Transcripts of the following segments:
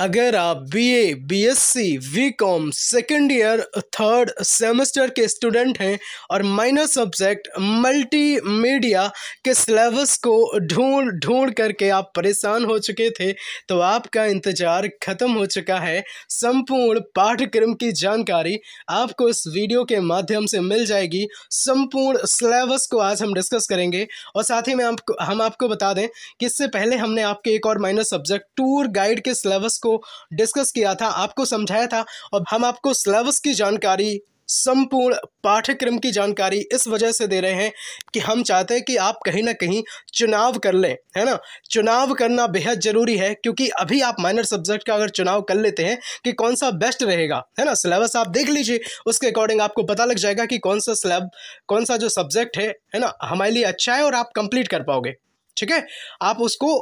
अगर आप BA, BSc, com second year third semester के स्टूडेंट हैं और माइनर सब्जेक्ट मल्टीमीडिया के सिलेबस को ढूंढ ढूंढ करके आप परेशान हो चुके थे तो आपका इंतज़ार ख़त्म हो चुका है संपूर्ण पाठ्यक्रम की जानकारी आपको इस वीडियो के माध्यम से मिल जाएगी संपूर्ण सिलेबस को आज हम डिस्कस करेंगे और साथ ही में आपको हम आपको बता दें कि इससे पहले हमने आपके एक और माइनर सब्जेक्ट टूर गाइड के सिलेबस को को डिस्कस किया था आपको समझाया था और हम आपको सिलेबस की जानकारी संपूर्ण पाठ्यक्रम की जानकारी इस वजह से दे रहे हैं कि हम चाहते हैं कि आप कहीं ना कहीं चुनाव कर लें है ना चुनाव करना बेहद ज़रूरी है क्योंकि अभी आप माइनर सब्जेक्ट का अगर चुनाव कर लेते हैं कि कौन सा बेस्ट रहेगा है ना सिलेबस आप देख लीजिए उसके अकॉर्डिंग आपको पता लग जाएगा कि कौन सा सिलेब कौन सा जो सब्जेक्ट है है ना हमारे लिए अच्छा है और आप कंप्लीट कर पाओगे ठीक है आप उसको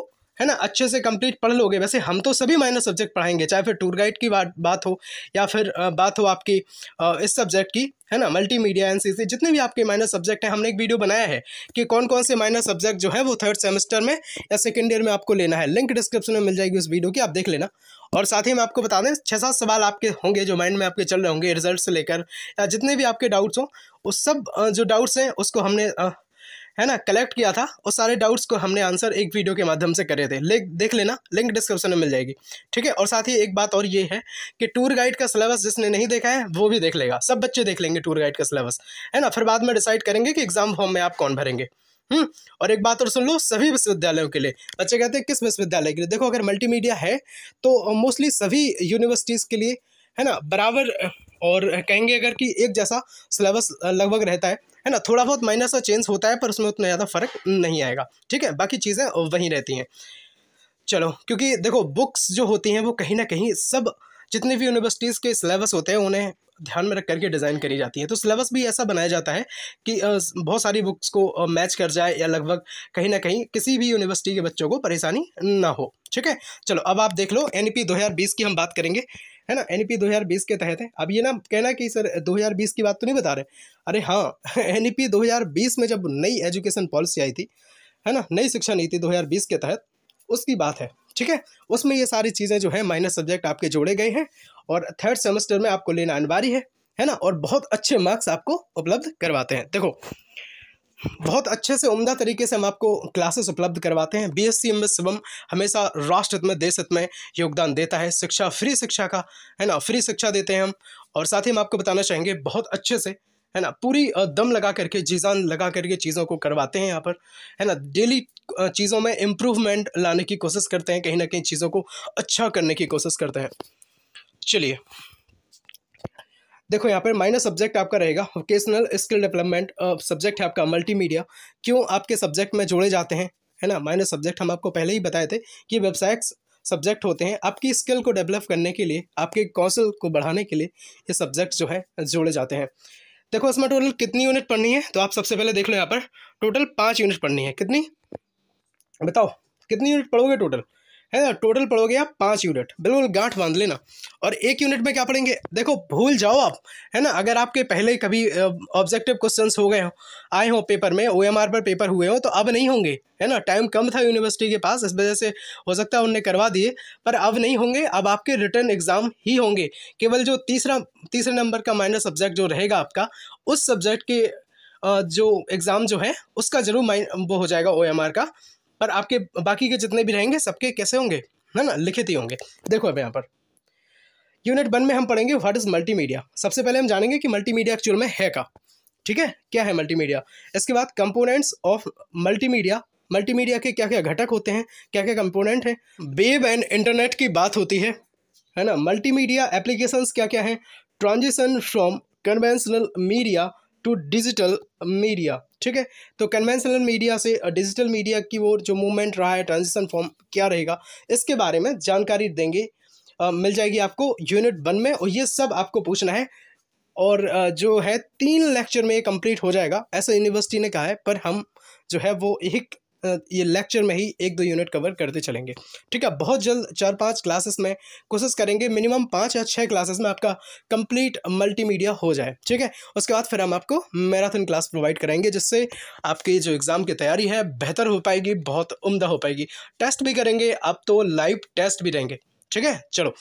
है ना अच्छे से कंप्लीट पढ़ लोगे वैसे हम तो सभी माइनर सब्जेक्ट पढ़ाएंगे चाहे फिर टूर गाइड की बात बात हो या फिर बात हो आपकी इस सब्जेक्ट की है ना मल्टीमीडिया सी जितने भी आपके माइनर सब्जेक्ट हैं हमने एक वीडियो बनाया है कि कौन कौन से माइनर सब्जेक्ट जो है वो थर्ड सेमेस्टर में या सेकेंड ईयर में आपको लेना है लिंक डिस्क्रिप्शन में मिल जाएगी उस वीडियो की आप देख लेना और साथ ही मैं आपको बता दें छः सात सवाल आपके होंगे जो माइंड में आपके चल रहे होंगे रिजल्ट से लेकर या जितने भी आपके डाउट्स हों उस सब जो डाउट्स हैं उसको हमने है ना कलेक्ट किया था और सारे डाउट्स को हमने आंसर एक वीडियो के माध्यम से करे थे लिंक देख लेना लिंक डिस्क्रिप्शन में मिल जाएगी ठीक है और साथ ही एक बात और ये है कि टूर गाइड का सिलेबस जिसने नहीं देखा है वो भी देख लेगा सब बच्चे देख लेंगे टूर गाइड का सिलेबस है ना फिर बाद में डिसाइड करेंगे कि एग्जाम फॉर्म में आप कौन भरेंगे हम्म और एक बात और सुन लो सभी विश्वविद्यालयों के लिए बच्चे कहते हैं किस विश्वविद्यालय के लिए देखो अगर मल्टीमीडिया है तो मोस्टली सभी यूनिवर्सिटीज़ के लिए है ना बराबर और कहेंगे अगर कि एक जैसा सिलेबस लगभग रहता है है ना थोड़ा बहुत माइनस और चेंज होता है पर उसमें उतना ज़्यादा फ़र्क नहीं आएगा ठीक है बाकी चीज़ें वहीं रहती हैं चलो क्योंकि देखो बुक्स जो होती हैं वो कहीं ना कहीं सब जितने भी यूनिवर्सिटीज़ के सिलेबस होते हैं उन्हें ध्यान में रख करके डिज़ाइन करी जाती है तो सिलेबस भी ऐसा बनाया जाता है कि बहुत सारी बुक्स को मैच कर जाए या लगभग कहीं ना कहीं किसी भी यूनिवर्सिटी के बच्चों को परेशानी ना हो ठीक है चलो अब आप देख लो एन ई की हम बात करेंगे है ना एन पी 2020 के तहत है अब ये ना कहना कि सर 2020 की बात तो नहीं बता रहे अरे हाँ एन पी 2020 में जब नई एजुकेशन पॉलिसी आई थी है ना नई शिक्षा नीति 2020 के तहत उसकी बात है ठीक है उसमें ये सारी चीज़ें जो है माइनस सब्जेक्ट आपके जोड़े गए हैं और थर्ड सेमेस्टर में आपको लेना अनिवार्य है है ना और बहुत अच्छे मार्क्स आपको उपलब्ध करवाते हैं देखो बहुत अच्छे से उम्दा तरीके से हम आपको क्लासेस उपलब्ध करवाते हैं B S C M S Shivam हमेशा राष्ट्र हित में देश हित में योगदान देता है शिक्षा फ्री शिक्षा का है ना फ्री शिक्षा देते हैं हम और साथ ही हम आपको बताना चाहेंगे बहुत अच्छे से है ना पूरी दम लगा करके जीजान लगा करके चीज़ों को करवाते हैं यहाँ पर है ना डेली चीज़ों में इम्प्रूवमेंट लाने की कोशिश करते हैं कहीं ना कहीं चीज़ों को अच्छा करने की कोशिश करते हैं चलिए देखो यहाँ पर माइनस सब्जेक्ट आपका रहेगा वोकेशनल स्किल डेवलपमेंट सब्जेक्ट है आपका मल्टीमीडिया क्यों आपके सब्जेक्ट में जोड़े जाते हैं है ना माइनस सब्जेक्ट हम आपको पहले ही बताए थे कि वेबसाइट्स सब्जेक्ट होते हैं आपकी स्किल को डेवलप करने के लिए आपके कौशल को बढ़ाने के लिए ये सब्जेक्ट जो है जोड़े जाते हैं देखो इसमें टोटल कितनी यूनिट पढ़नी है तो आप सबसे पहले देख लो यहाँ पर टोटल पाँच यूनिट पढ़नी है कितनी बताओ कितनी यूनिट पढ़ोगे टोटल है ना टोटल पढ़ोगे आप पाँच यूनिट बिल्कुल गांठ बांध लेना और एक यूनिट में क्या पढ़ेंगे देखो भूल जाओ आप है ना अगर आपके पहले कभी ऑब्जेक्टिव क्वेश्चंस हो गए हो आए हो पेपर में ओ पर पेपर हुए हो तो अब नहीं होंगे है ना टाइम कम था यूनिवर्सिटी के पास इस वजह से हो सकता है उनने करवा दिए पर अब नहीं होंगे अब आपके रिटर्न एग्ज़ाम ही होंगे केवल जो तीसरा तीसरे नंबर का माइनर सब्जेक्ट जो रहेगा आपका उस सब्जेक्ट के जो एग्ज़ाम जो है उसका ज़रूर माइन वो हो जाएगा ओ का पर आपके बाकी के जितने भी रहेंगे सबके कैसे होंगे है ना लिखित ही होंगे देखो अब यहाँ पर यूनिट वन में हम पढ़ेंगे व्हाट इज़ मल्टीमीडिया सबसे पहले हम जानेंगे कि मल्टीमीडिया एक्चुअल में है का ठीक है क्या है मल्टीमीडिया इसके बाद कंपोनेंट्स ऑफ मल्टीमीडिया मल्टीमीडिया के क्या क्या घटक होते हैं क्या क्या कंपोनेंट हैं वेब एंड इंटरनेट की बात होती है है ना मल्टीमीडिया एप्लीकेशन क्या क्या हैं transition from conventional media to digital media ठीक है तो कन्वेंशनल मीडिया से डिजिटल मीडिया की वो जो मूवमेंट रहा है ट्रांजिशन फॉर्म क्या रहेगा इसके बारे में जानकारी देंगे आ, मिल जाएगी आपको यूनिट वन में और ये सब आपको पूछना है और जो है तीन लेक्चर में ये कंप्लीट हो जाएगा ऐसा यूनिवर्सिटी ने कहा है पर हम जो है वो एक ये लेक्चर में ही एक दो यूनिट कवर करते चलेंगे ठीक है बहुत जल्द चार पांच क्लासेस में कोशिश करेंगे मिनिमम पांच या छह क्लासेस में आपका कंप्लीट मल्टीमीडिया हो जाए ठीक है उसके बाद फिर हम आपको मैराथन क्लास प्रोवाइड करेंगे जिससे आपकी जो एग्ज़ाम की तैयारी है बेहतर हो पाएगी बहुत उमदा हो पाएगी टेस्ट भी करेंगे आप तो लाइव टेस्ट भी रहेंगे ठीक है चलो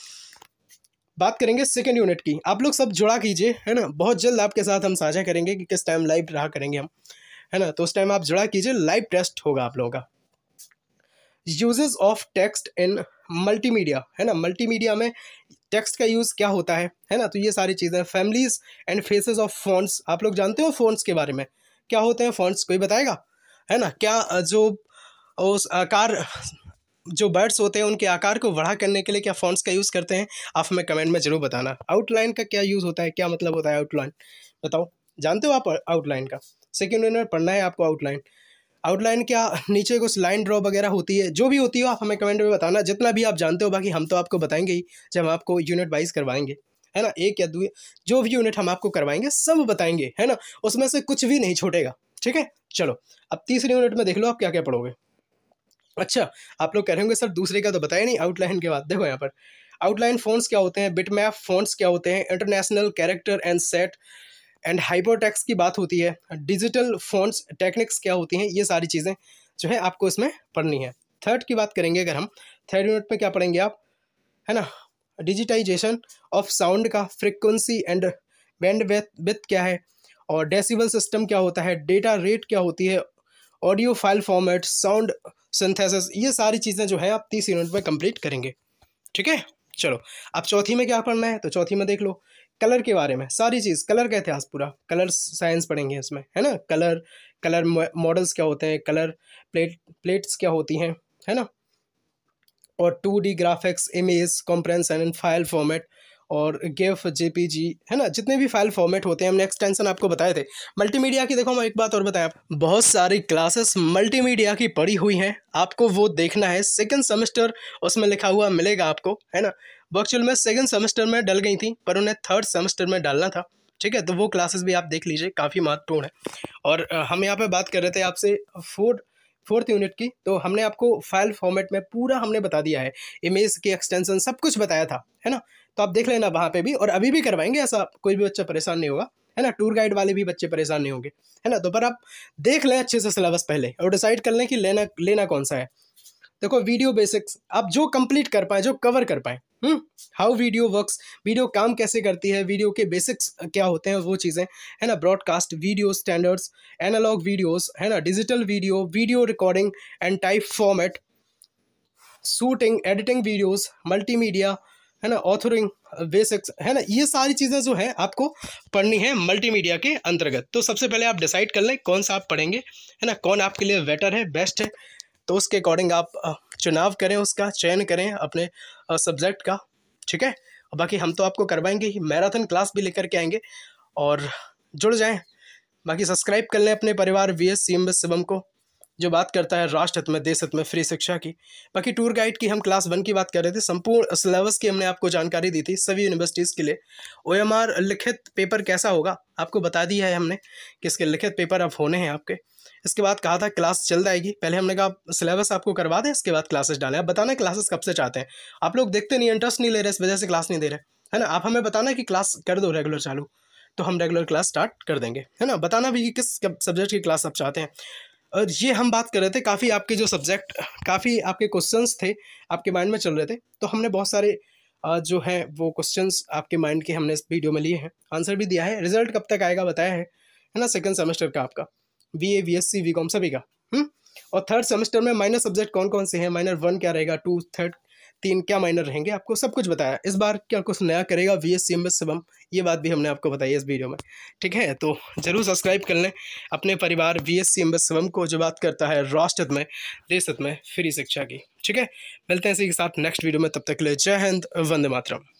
बात करेंगे सेकेंड यूनिट की आप लोग सब जुड़ा कीजिए है ना बहुत जल्द आपके साथ हम साझा करेंगे कि किस टाइम लाइव रहा करेंगे हम है ना तो उस टाइम आप जुड़ा कीजिए लाइव टेस्ट होगा आप लोगों का uses of text in multimedia है ना मल्टीमीडिया में टेक्स्ट का यूज़ क्या होता है है ना तो ये सारी चीज़ें families and faces of fonts आप लोग जानते हो फोन्स के बारे में क्या होते हैं फोन्स कोई बताएगा है ना क्या जो उस आकार जो बर्ड्स होते हैं उनके आकार को बढ़ा करने के लिए क्या फोन्स का यूज़ करते हैं आप हमें कमेंट में ज़रूर बताना आउटलाइन का क्या यूज़ होता है क्या मतलब होता है आउटलाइन बताओ जानते हो आप आउटलाइन का सेकेंड वन में पढ़ना है आपको आउटलाइन आउटलाइन क्या नीचे कुछ लाइन ड्रॉ वगैरह होती है जो भी होती हो आप हमें कमेंट में बताना जितना भी आप जानते हो बाकी हम तो आपको बताएंगे ही जब हम आपको यूनिट वाइज करवाएंगे है ना एक या दो जो भी यूनिट हम आपको करवाएंगे सब बताएंगे है ना उसमें से कुछ भी नहीं छोटेगा ठीक है चलो अब तीसरे यूनिट में देख लो आप क्या क्या पढ़ोगे अच्छा आप लोग कह रहे होंगे सर दूसरे का तो बताया नहीं आउटलाइन के बाद देखो यहाँ पर आउटलाइन फोन्स क्या होते हैं बिट फोन्स क्या होते हैं international character and set and hypertext की बात होती है डिजिटल फोन्स टेक्निक्स क्या होती हैं ये सारी चीज़ें जो है आपको इसमें पढ़नी है थर्ड की बात करेंगे अगर हम थर्ड यूनिट में क्या पढ़ेंगे आप है ना डिजिटाइजेशन ऑफ साउंड का फ्रिक्वेंसी एंड बैंड विथ क्या है और डेसिबल सिस्टम क्या होता है डेटा रेट क्या होती है audio file format sound synthesis ये सारी चीज़ें जो है आप तीस यूनिट में कंप्लीट करेंगे ठीक है चलो अब चौथी में क्या पढ़ना है तो चौथी में देख लो कलर के बारे में सारी चीज़ कलर का इतिहास पूरा कलर साइंस पढ़ेंगे उसमें है ना कलर कलर मॉडल्स क्या होते हैं कलर प्लेट प्लेट्स क्या होती हैं है ना और two D graphics image compression and file format और गिफ जेपीजी है ना जितने भी फाइल फॉर्मेट होते हैं हमने एक्सटेंशन आपको बताए थे मल्टीमीडिया की देखो हम एक बात और बताएं आप बहुत सारी क्लासेस मल्टीमीडिया की पड़ी हुई हैं आपको वो देखना है सेकेंड सेमेस्टर उसमें लिखा हुआ मिलेगा आपको है ना वो एक्चुअल में सेकेंड सेमेस्टर में डल गई थी पर उन्हें थर्ड सेमेस्टर में डालना था ठीक है तो वो क्लासेस भी आप देख लीजिए काफ़ी महत्वपूर्ण है और हम यहाँ पर बात कर रहे थे आपसे फोर्थ फोर्थ यूनिट की तो हमने आपको फाइल फॉर्मेट में पूरा हमने बता दिया है इमेज के एक्सटेंशन सब कुछ बताया था है ना तो आप देख लेना वहाँ पे भी और अभी भी करवाएंगे ऐसा कोई भी बच्चा परेशान नहीं होगा है ना टूर गाइड वाले भी बच्चे परेशान नहीं होंगे है ना तो पर आप देख लें अच्छे से सिलेबस पहले और डिसाइड कर लें कि लेना लेना कौन सा है देखो वीडियो बेसिक्स आप जो कंप्लीट कर पाए जो कवर कर पाएँ हाउ वीडियो वर्क्स वीडियो काम कैसे करती है वीडियो के बेसिक्स क्या होते हैं वो चीज़ें है ना broadcast video standards analog videos है ना digital video video recording and type format shooting editing videos multimedia है ना ऑथरिंग बेसिक्स uh, है ना ये सारी चीज़ें जो है आपको पढ़नी है मल्टीमीडिया के अंतर्गत तो सबसे पहले आप डिसाइड कर लें कौन सा आप पढ़ेंगे है ना कौन आपके लिए बेटर है बेस्ट है तो उसके अकॉर्डिंग आप uh, चुनाव करें उसका चयन करें अपने सब्जेक्ट uh, का ठीक है बाकी हम तो आपको करवाएंगे ही मैराथन क्लास भी लेकर के आएंगे और जुड़ जाएँ बाकी सब्सक्राइब कर लें अपने परिवार V S C M Shivam को जो बात करता है राष्ट्र हित में देश हित में फ्री शिक्षा की बाकी टूर गाइड की हम क्लास वन की बात कर रहे थे संपूर्ण सिलेबस की हमने आपको जानकारी दी थी सभी यूनिवर्सिटीज़ के लिए आर लिखित पेपर कैसा होगा आपको बता दिया है हमने कि इसके लिखित पेपर अब होने हैं आपके इसके बाद कहा था क्लास चल जाएगी पहले हमने कहा सिलेबस आपको करवा दें इसके बाद क्लासेस डालें आप बताना क्लासेस कब से चाहते हैं आप लोग देखते नहीं इंटरेस्ट नहीं ले रहे इस वजह से क्लास नहीं दे रहे है ना आप हमें बताना कि क्लास कर दो रेगुलर चालू तो हम रेगुलर क्लास स्टार्ट कर देंगे है ना बताना भी कि किस सब्जेक्ट की क्लास आप चाहते हैं और ये हम बात कर रहे थे काफ़ी आपके जो सब्जेक्ट काफ़ी आपके क्वेश्चंस थे आपके माइंड में चल रहे थे तो हमने बहुत सारे जो है वो क्वेश्चंस आपके माइंड के हमने इस वीडियो में लिए हैं आंसर भी दिया है रिजल्ट कब तक आएगा बताया है है ना सेकेंड सेमेस्टर का आपका V A V S C V com सभी का हुँ? हम्म? और थर्ड सेमेस्टर में माइनर सब्जेक्ट कौन कौन से हैं माइनर वन क्या रहेगा टू थर्ड तीन क्या माइनर रहेंगे आपको सब कुछ बताया इस बार क्या कुछ नया करेगा V S C M S Shivam ये बात भी हमने आपको बताई इस वीडियो में ठीक है तो ज़रूर सब्सक्राइब कर लें अपने परिवार V S C M S Shivam को जो बात करता है राष्ट्र में देश में फ्री शिक्षा की ठीक है मिलते हैं इसी के साथ नेक्स्ट वीडियो में तब तक ले जय हिंद वंदे मातरम